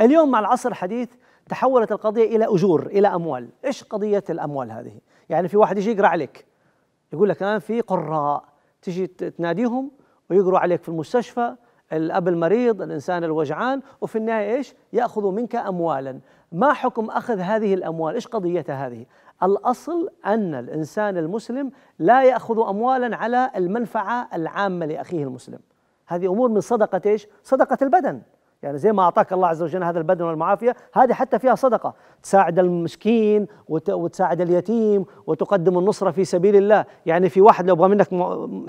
اليوم مع العصر الحديث تحولت القضية إلى أجور إلى أموال إيش قضية الأموال هذه يعني في واحد يجي يقرأ عليك يقول لك الآن في قراء تجي تناديهم ويقروا عليك في المستشفى الأب المريض الإنسان الوجعان وفي النهاية إيش يأخذوا منك أموالا ما حكم أخذ هذه الأموال إيش قضيتها هذه الأصل أن الإنسان المسلم لا يأخذ أموالا على المنفعة العامة لأخيه المسلم هذه أمور من صدقة إيش صدقة البدن يعني زي ما أعطاك الله عز وجل هذا البدن والمعافية هذه حتى فيها صدقة تساعد المسكين وتساعد اليتيم وتقدم النصرة في سبيل الله يعني في واحد لو بغى منك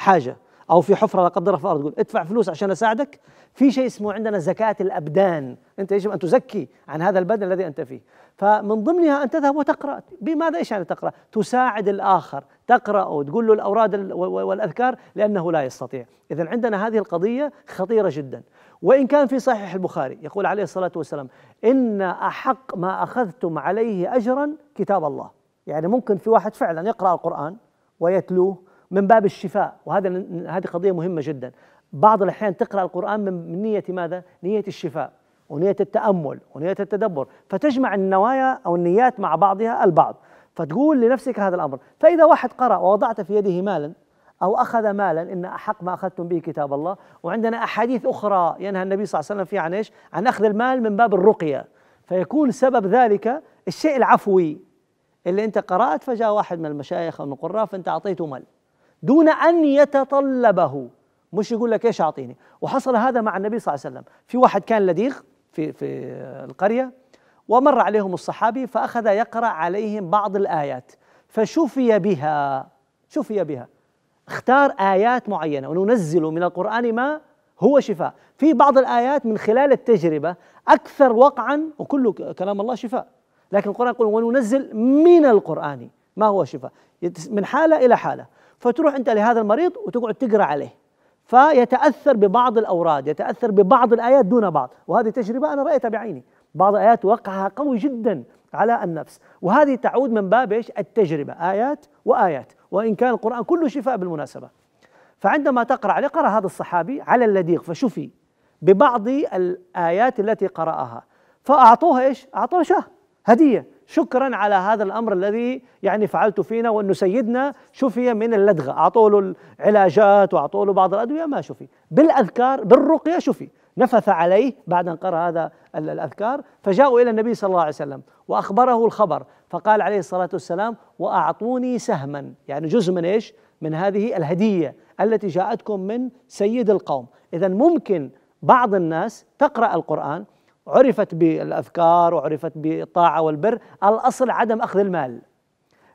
حاجة او في حفره لا قدر في الارض يقول ادفع فلوس عشان اساعدك في شيء اسمه عندنا زكاه الابدان انت يجب ان تزكي عن هذا البدن الذي انت فيه فمن ضمنها ان تذهب وتقرا بماذا ايش يعني تقرا تساعد الاخر تقرا وتقول له الاوراد والاذكار لانه لا يستطيع اذا عندنا هذه القضيه خطيره جدا وان كان في صحيح البخاري يقول عليه الصلاه والسلام ان احق ما اخذتم عليه اجرا كتاب الله يعني ممكن في واحد فعلا يقرا القران ويتلوه من باب الشفاء وهذا هذه قضية مهمة جدا بعض الأحيان تقرأ القرآن من نية ماذا؟ نية الشفاء ونية التأمل ونية التدبر فتجمع النوايا أو النيات مع بعضها البعض فتقول لنفسك هذا الأمر فإذا واحد قرأ ووضعت في يده مالا أو أخذ مالا إن أحق ما أخذتم به كتاب الله وعندنا أحاديث أخرى ينهى النبي صلى الله عليه وسلم فيها عن إيش عن أخذ المال من باب الرقية فيكون سبب ذلك الشيء العفوي اللي أنت قرأت فجاء واحد من المشايخ أو من القراء فأنت أعطيته مال دون أن يتطلبه مش يقول لك ايش اعطيني وحصل هذا مع النبي صلى الله عليه وسلم في واحد كان لديغ في في القريه ومر عليهم الصحابي فاخذ يقرا عليهم بعض الايات فشفي بها شفي بها اختار ايات معينه وننزل من القران ما هو شفاء في بعض الايات من خلال التجربه اكثر وقعا وكل كلام الله شفاء لكن القران يقول وننزل من القران ما هو شفاء من حاله الى حاله فتروح انت لهذا المريض وتقعد تقرا عليه فيتاثر ببعض الاوراد يتاثر ببعض الايات دون بعض وهذه تجربه انا رايتها بعيني بعض الايات وقعها قوي جدا على النفس وهذه تعود من باب ايش التجربه ايات وايات وان كان القران كله شفاء بالمناسبه فعندما تقرا عليه قرا هذا الصحابي على اللديق فشفي ببعض الايات التي قراها فاعطوه ايش اعطوه شاه هديه شكرا على هذا الامر الذي يعني فعلته فينا وانه سيدنا شفي من اللدغه، اعطوا له العلاجات واعطوا له بعض الادويه ما شفي، بالاذكار بالرقيه شفي، نفث عليه بعد ان قرأ هذا الاذكار فجاءوا الى النبي صلى الله عليه وسلم واخبره الخبر فقال عليه الصلاه والسلام واعطوني سهما، يعني جزء من ايش؟ من هذه الهديه التي جاءتكم من سيد القوم، اذا ممكن بعض الناس تقرأ القرآن عرفت بالأذكار وعرفت بالطاعة والبر الأصل عدم أخذ المال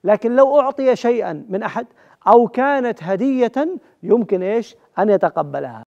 لكن لو أعطي شيئا من أحد أو كانت هدية يمكن إيش أن يتقبلها